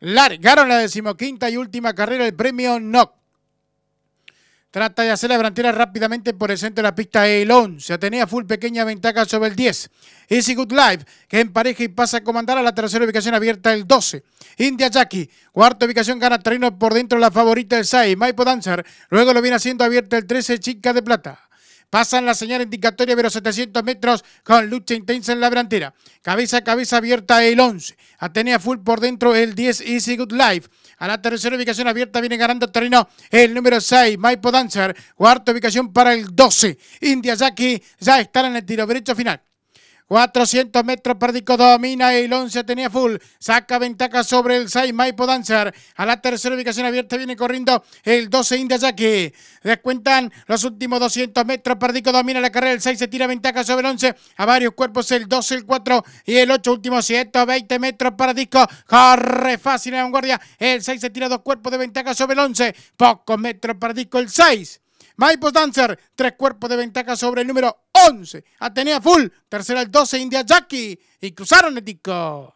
Largaron la decimoquinta y última carrera el premio NOC. Trata de hacer la delantera rápidamente por el centro de la pista Elon. Se Atenea full pequeña ventaja sobre el 10. Easy Good Life, que empareja y pasa a comandar a la tercera ubicación abierta el 12. India Jackie, cuarta ubicación, gana terreno por dentro la favorita del 6. Maipo Dancer, luego lo viene haciendo abierta el 13, Chica de Plata. Pasan la señal indicatoria de 700 metros con lucha intensa en la delantera. Cabeza a cabeza abierta el 11. Atenea Full por dentro el 10 Easy Good Life. A la tercera ubicación abierta viene ganando terreno el número 6, Maipo Dancer. Cuarta ubicación para el 12. India Jackie ya estará en el tiro derecho final. 400 metros perdico domina el 11 tenía full. Saca ventaja sobre el 6 Maipo Dancer. A la tercera ubicación abierta viene corriendo el 12 India Jackie. Descuentan los últimos 200 metros perdico domina la carrera. El 6 se tira ventaja sobre el 11. A varios cuerpos el 12, el 4 y el 8. último 120 metros para disco. Corre fácil en la vanguardia. El 6 se tira dos cuerpos de ventaja sobre el 11. Pocos metros para disco el 6 Maipos Dancer, tres cuerpos de ventaja sobre el número 11. Atenea Full, tercera el 12, India Jackie. Y cruzaron el disco.